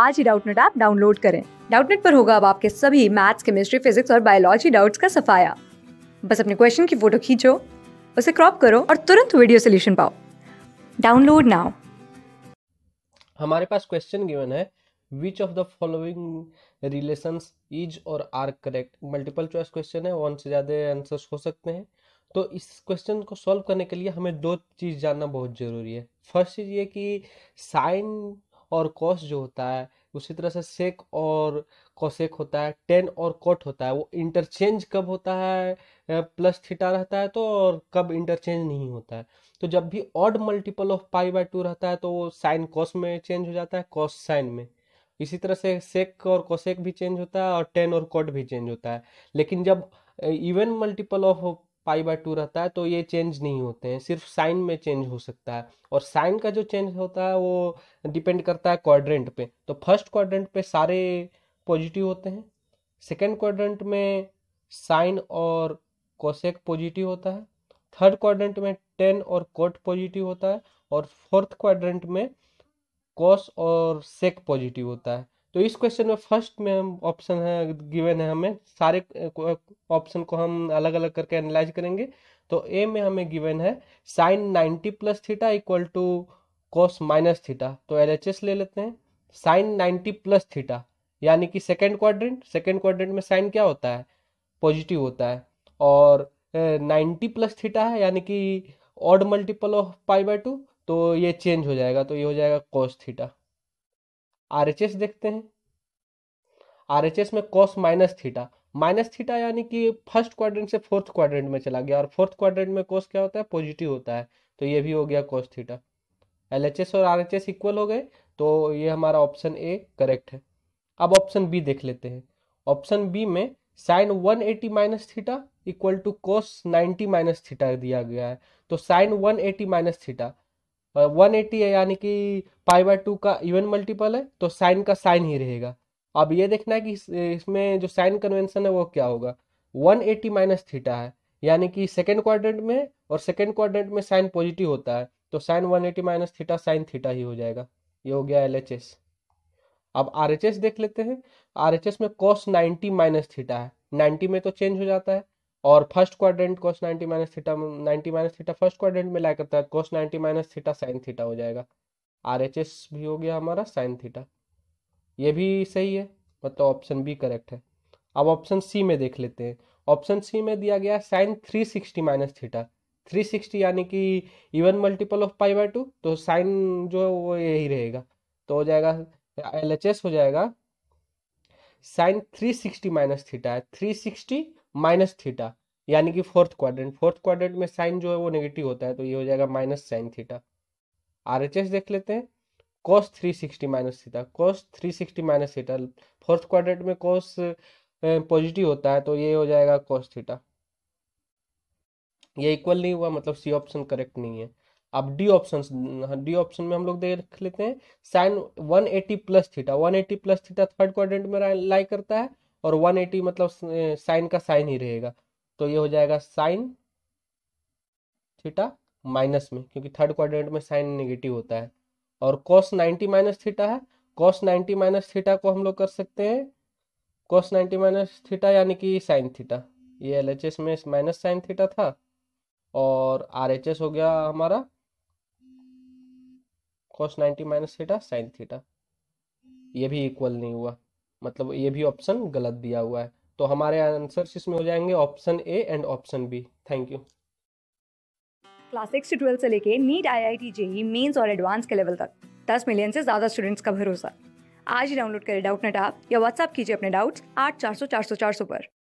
आज ही Doubtnut app download करें डाउटनेट पर होगा अब आपके सभी मैथ्स केमिस्ट्री फिजिक्स और बायोलॉजी डाउट्स का सफाया बस अपने क्वेश्चन की फोटो खींचो उसे क्रॉप करो और तुरंत वीडियो सोल्यूशन पाओ डाउनलोड नाउ हमारे पास क्वेश्चन गिवन है which of the following relation is or are correct multiple choice question है वन से ज़्यादा आंसर्स हो सकते हैं तो इस क्वेश्चन को सॉल्व करने के लिए हमें दो चीज़ जानना बहुत ज़रूरी है फर्स्ट चीज़ ये कि साइन और कॉस जो होता है उसी तरह से सेक और कॉसेक होता है टेन और कॉट होता है वो इंटरचेंज कब होता है प्लस थीटा रहता है तो और कब इंटरचेंज नहीं होता है तो जब भी odd multiple of pi by two रहता है तो वो साइन कॉस में चेंज हो जाता है कॉस साइन में इसी तरह से सेक और कॉसेक भी चेंज होता है और टेन और कॉट भी चेंज होता है लेकिन जब even multiple of pi by two रहता है तो ये चेंज नहीं होते हैं सिर्फ साइन में चेंज हो सकता है और साइन का जो चेंज होता है वो डिपेंड करता है क्वाड्रेंट पे तो फर्स्ट क्वाड्रेंट पे सारे पॉजिटिव होते हैं सेकेंड क्वाड्रेंट में साइन और कोसेक पॉजिटिव होता है थर्ड क्वाड्रेंट में टेन और कोट पॉजिटिव होता है और फोर्थ क्वाड्रेंट में कॉस और सेक पॉजिटिव होता है तो इस क्वेश्चन में फर्स्ट में हम ऑप्शन है गिवन है हमें सारे ऑप्शन को हम अलग अलग करके एनालाइज करेंगे तो ए में हमें गिवन है sine 90 plus theta equal to cos minus theta तो एल ले लेते हैं साइन 90 प्लस थीटा यानी कि सेकेंड क्वाड्रेंट सेकेंड क्वाड्रेंट में साइन क्या होता है पॉजिटिव होता है और नाइन्टी प्लस थीटा है यानी कि odd multiple of pi by two तो ये चेंज हो जाएगा तो ये हो जाएगा cos theta R H S देखते हैं आर एच एस में cos minus theta minus theta यानी कि फर्स्ट क्वाड्रेंट से फोर्थ क्वाड्रेंट में चला गया और फोर्थ क्वाड्रेंट में कॉस क्या होता है पॉजिटिव होता है तो ये भी हो गया cos theta L H S और आर एच एस इक्वल हो गए तो ये हमारा ऑप्शन ए करेक्ट है अब ऑप्शन बी देख लेते हैं ऑप्शन बी में sine 180 eighty minus theta equal to cos 90 minus theta दिया गया है तो sine 180 eighty minus theta one eighty है यानी कि पाई बाय टू का इवन मल्टीपल है तो साइन का साइन ही रहेगा अब ये देखना है कि इसमें जो साइन कन्वेंशन है वो क्या होगा वन एट्टी माइनस थीटा है यानी कि सेकेंड क्वाड्रेंट में और सेकेंड क्वाड्रेंट में साइन पॉजिटिव होता है तो sine one eighty minus theta sine theta ही हो जाएगा ये हो गया एल एच एस अब आर एच एस देख लेते हैं आर एच एस में कॉस नाइन्टी माइनस थीटा है नाइन्टी में तो चेंज हो जाता है और first quadrant cos 90 minus theta 90 minus theta first quadrant में लाया करता है cos 90 minus theta sine theta हो जाएगा आर एच एस भी हो गया हमारा साइन थीटा ये भी सही है मतलब ऑप्शन बी करेक्ट है अब ऑप्शन सी में देख लेते हैं ऑप्शन सी में दिया गया sine three sixty minus theta three sixty यानी कि even multiple of pi by two तो साइन जो है वो यही रहेगा तो हो जाएगा एल एच एस हो जाएगा sine three sixty minus theta है थ्री सिक्सटी माइनस थीटा यानी कि फोर्थ क्वाड्रेंट फोर्थ क्वाड्रेंट में साइन जो है वो नेगेटिव होता है तो ये हो जाएगा minus sine theta R H S देख लेते हैं cos three sixty minus theta cos three sixty minus theta fourth quadrant में कॉस पॉजिटिव होता है तो ये हो जाएगा कॉस थीटा ये इक्वल नहीं हुआ मतलब सी ऑप्शन करेक्ट नहीं है अब डी ऑप्शन हाँ, डी ऑप्शन में हम लोग देख लेते हैं sine one eighty plus theta one eighty plus theta third quadrant में लाई करता है और 180 मतलब साइन का साइन ही रहेगा तो ये हो जाएगा साइन थीटा माइनस में क्योंकि थर्ड क्वाड्रेंट में साइन नेगेटिव होता है और कॉस 90 माइनस थीटा है कॉस 90 माइनस थीटा को हम लोग कर सकते हैं कॉस 90 माइनस थीटा यानी कि साइन थीटा ये एल एच एस में माइनस साइन थीटा था और आर एच एस हो गया हमारा cos ninety minus theta sine theta ये भी इक्वल नहीं हुआ मतलब ये भी ऑप्शन गलत दिया हुआ है तो हमारे आंसर इसमें हो जाएंगे option A and option B thank you class six to twelfth से लेके NEET I I T JEE Mains और एडवांस के लेवल तक दस मिलियन से ज़्यादा स्टूडेंट्स का भरोसा आज ही डाउनलोड करें डाउट नेट ऐप या व्हाट्सअप कीजिए अपने डाउट्स आठ चार सौ चार सौ चार सौ पर